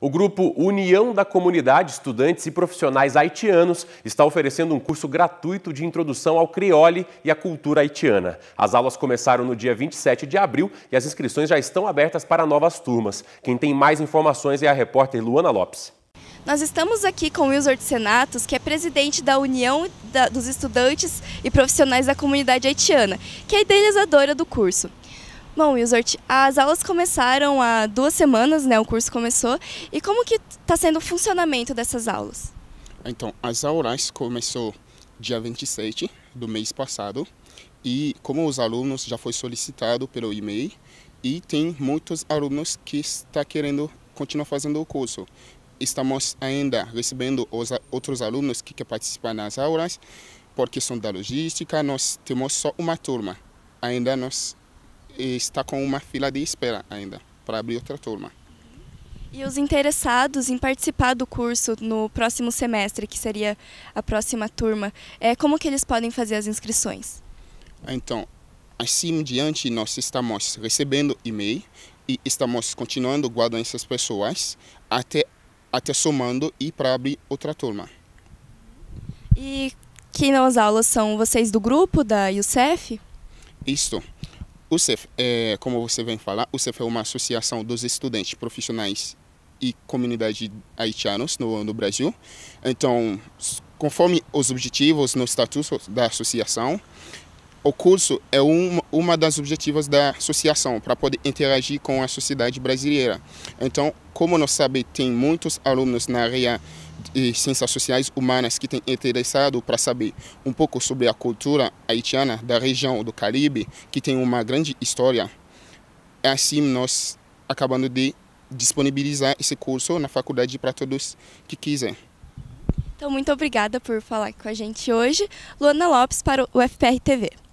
O grupo União da Comunidade, Estudantes e Profissionais Haitianos está oferecendo um curso gratuito de introdução ao creole e à cultura haitiana. As aulas começaram no dia 27 de abril e as inscrições já estão abertas para novas turmas. Quem tem mais informações é a repórter Luana Lopes. Nós estamos aqui com Wilson Senatos, que é presidente da União dos Estudantes e Profissionais da Comunidade Haitiana, que é a idealizadora do curso. Bom, Wilsort, as aulas começaram há duas semanas, né? O curso começou. E como que está sendo o funcionamento dessas aulas? Então, as aulas começou dia 27 do mês passado e como os alunos já foi solicitado pelo e-mail e tem muitos alunos que está querendo continuar fazendo o curso. Estamos ainda recebendo os outros alunos que querem participar nas aulas por questão da logística, nós temos só uma turma. Ainda nós está com uma fila de espera ainda para abrir outra turma. E os interessados em participar do curso no próximo semestre, que seria a próxima turma, é como que eles podem fazer as inscrições? Então, assim diante nós estamos recebendo e-mail e estamos continuando guardando essas pessoas até até somando e para abrir outra turma. E quem nas aulas são vocês do grupo da UCEF? Isso. O CEF, é, como você vem falar, o CEF é uma associação dos estudantes profissionais e comunidade haitianos no, no Brasil. Então, conforme os objetivos no estatuto da associação, o curso é um, uma das objetivos da associação para poder interagir com a sociedade brasileira. Então, como nós sabemos, tem muitos alunos na área e ciências sociais humanas que tem interessado para saber um pouco sobre a cultura haitiana da região do Caribe, que tem uma grande história. é Assim, nós acabando de disponibilizar esse curso na faculdade para todos que quiserem. Então, muito obrigada por falar com a gente hoje. Luana Lopes para o FPR TV.